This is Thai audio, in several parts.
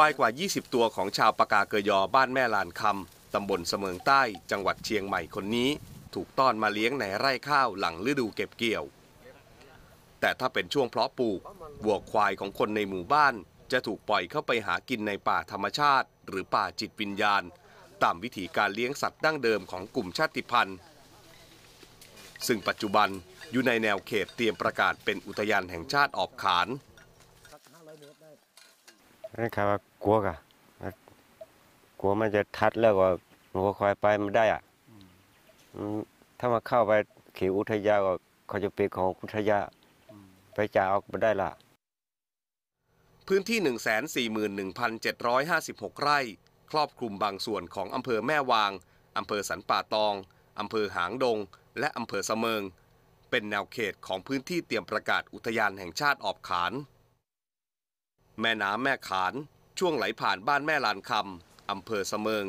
ควายกว่า 20 ตัวของชาวปากาเกยอบ้านแม่ลานคำตำบลเสมิงใต้ จังหวัดเชียงใหม่คนนี้ ถูกต้อนมาเลี้ยงในไร่ข้าวหลังฤดูเก็บเกี่ยว แต่ถ้าเป็นช่วงเพาะปลูกวัวควายของคนในหมู่บ้าน จะถูกปล่อยเข้าไปหากินในป่าธรรมชาติ หรือป่าจิตวิญญาณ ตามวิธีการเลี้ยงสัตว์ดั้งเดิมของกลุ่มชาติพันธุ์ ซึ่งปัจจุบันอยู่ในแนวเขตเตรียมประกาศเป็นอุทยานแห่งชาติออบขานนี่ครับว่ากลัวกะกลัวมันจะทัดแล้วก็หัวควายไปไม่ได้อ่ะถ้ามาเข้าไปเขตอุทยาก็เขาจะเป็นของอุทยาไปจ่าออกมาได้ล่ะพื้นที่ 141,756 ไร่ครอบคลุมบางส่วนของอำเภอแม่วาง อำเภอสันป่าตอง อำเภอหางดงและอำเภอเสมิง เป็นแนวเขตของพื้นที่เตรียมประกาศอุทยานแห่งชาติออบขานแม่น้ำแม่ขานช่วงไหลผ่านบ้านแม่ลานคำอำเภอเสมิง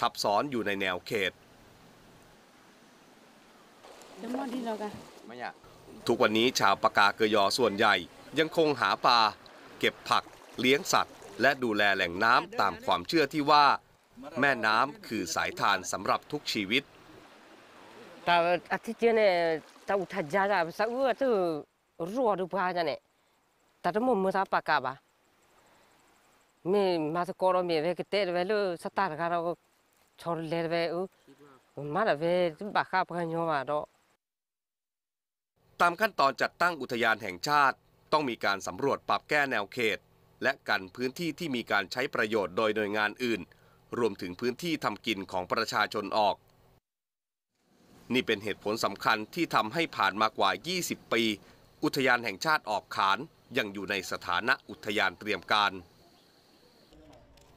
ทับซ้อนอยู่ในแนวเขตทุกวันนี้ชาวปากาเกยอส่วนใหญ่ ยังคงหาปลาเก็บผักเลี้ยงสัตว์ และดูแลแหล่งน้ำ ตามความเชื่อที่ว่า แม่น้ำคือสายทานสำหรับทุกชีวิตต่อาทิตย์เนี่ยตาอุทจาระสาอังกฤษรัวดูาเนี่ยตาต้องมือสาปากกาบ้า mi m ก s a k o r เว i ve kete ve lu satar karo go chor le ve u ma la ve ba kha pa nyo ma d ดตามขั้นตอนจัดตั้งอุทยานแห่งชาติต้องมีการสำรวจปรับแก้แนวเขต และกันพื้นที่ที่มีการใช้ประโยชน์โดยหน่วยงานอื่น รวมถึงพื้นที่ทำกินของประชาชนออก นี่เป็นเหตุผลสำคัญที่ทำให้ผ่านมากว่า 20 ปี อุทยานแห่งชาติออกขานยังอยู่ในสถานะอุทยานเตรียมการ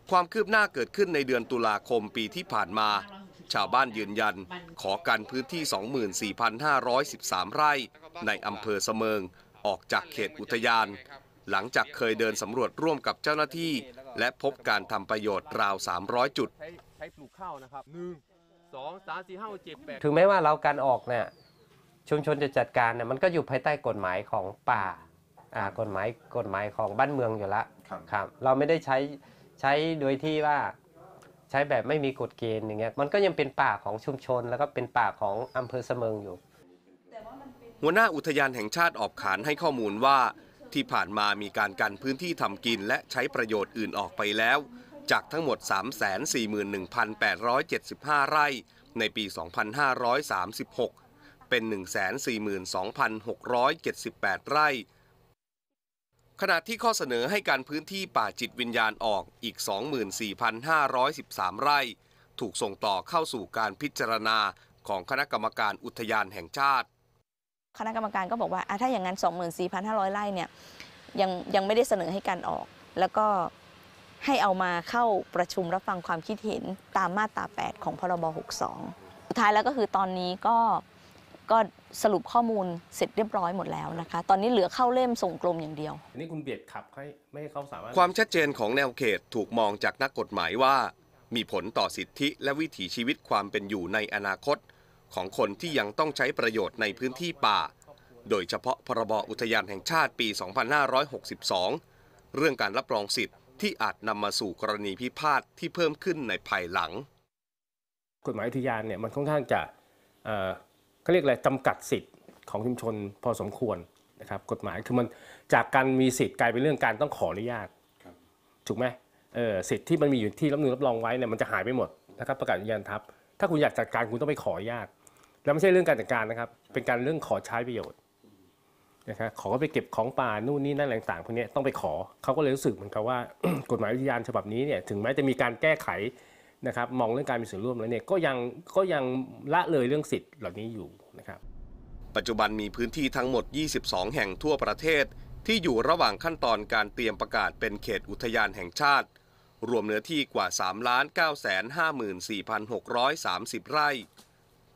ความคืบหน้าเกิดขึ้นในเดือนตุลาคมปีที่ผ่านมา ชาวบ้านยืนยันขอกันพื้นที่ 24,513 ไร่ ในอำเภอเสมิง ออกจากเขตอุทยาน หลังจากเคยเดินสำรวจร่วมกับเจ้าหน้าที่ และพบการทำประโยชน์ราว 300 จุด ใช้ปลูกข้าวนะครับหนึ่งสองสามสี่ห้าเจ็ดแปดถึงแม้ว่าเราการออกเนี่ย ชุมชนจะจัดการเนี่ยมันก็อยู่ภายใต้กฎหมายของป่า อ่า กฎหมายกฎหมายของบ้านเมืองอยู่ละ ครับเราไม่ได้ใช้ใช้โดยที่ว่าใช้แบบไม่มีกฎเกณฑ์อย่างเงี้ยมันก็ยังเป็นป่าของชุมชนแล้วก็เป็นป่าของอำเภอเสมิงอยู่ หัวหน้าอุทยานแห่งชาติออกขานให้ข้อมูลว่า ที่ผ่านมามีการกันพื้นที่ทำกินและใช้ประโยชน์อื่นออกไปแล้ว จากทั้งหมด 341,875 ไร่ ในปี 2536 เป็น 142,678 ไร่ขณะที่ข้อเสนอให้การพื้นที่ป่าจิตวิญญาณออกอีก 24,513 ไร่ ถูกส่งต่อเข้าสู่การพิจารณาของคณะกรรมการอุทยานแห่งชาติ คณะกรรมการก็บอกว่าถ้าอย่างนั้น 24,500 ไร่เนี่ยยังยังไม่ได้เสนอให้การออก แล้วก็ให้เอามาเข้าประชุมรับฟังความคิดเห็นตามมาตรา 8 ของพรบ 62 สุดท้ายแล้วก็คือตอนนี้ก็ก็สรุปข้อมูลเสร็จเรียบร้อยหมดแล้วนะคะ ตอนนี้เหลือเข้าเล่มส่งกรมอย่างเดียวนี่คุณเบียดขับให้ไม่ให้เขาสามารถความชัดเจนของแนวเขตถูกมองจากนักกฎหมายว่า มีผลต่อสิทธิและวิถีชีวิตความเป็นอยู่ในอนาคตของคนที่ยังต้องใช้ประโยชน์ในพื้นที่ป่า โดยเฉพาะพรบอุทยานแห่งชาติปี 2562 เรื่องการรับรองสิทธิ์ที่อาจนำมาสู่กรณีพิพาทที่เพิ่มขึ้นในภายหลัง กฎหมายอุทยานเนี่ยมันค่อนข้างจะเขาเรียกอะไรจำกัดสิทธิ์ของชุมชนพอสมควรนะครับกฎหมายคือมันจากการมีสิทธิ์กลายเป็นเรื่องการต้องขออนุญาตถูกไหมเออสิทธิ์ที่มันมีอยู่ที่รับนูนรับรองไว้เนี่ยมันจะหายไปหมดนะครับประกาศอนุยานทับถ้าคุณอยากจัดการคุณต้องไปขออนุญาตแล้วไม่ใช่เรื่องการจัดการนะครับ เป็นการเรื่องขอใช้ประโยชน์นะครับขอไปเก็บของป่านู่นนี่นั่นต่างๆพวกนี้ต้องไปขอเขาก็เลยรู้สึกเหมือนกับว่า กฎหมายอุทยานฉบับนี้เนี่ย ถึงแม้จะมีการแก้ไขนะครับมองเรื่องการมีส่วนร่วมแล้วเนี่ยก็ยังก็ยังละเลยเรื่องสิทธิ์เหล่านี้อยู่นะครับ ปัจจุบันมีพื้นที่ทั้งหมด 22 แห่งทั่วประเทศ ที่อยู่ระหว่างขั้นตอนการเตรียมประกาศเป็นเขตอุทยานแห่งชาติ รวมเนื้อที่กว่า 3 954,630 ไร่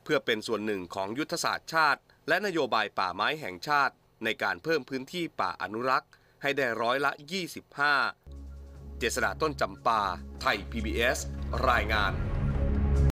เพื่อเป็นส่วนหนึ่งของยุทธศาสตร์ชาติ และนโยบายป่าไม้แห่งชาติ ในการเพิ่มพื้นที่ป่าอนุรักษ์ให้ได้ร้อยละ 25เจษฎาต้นจำปาไทย PBS รายงาน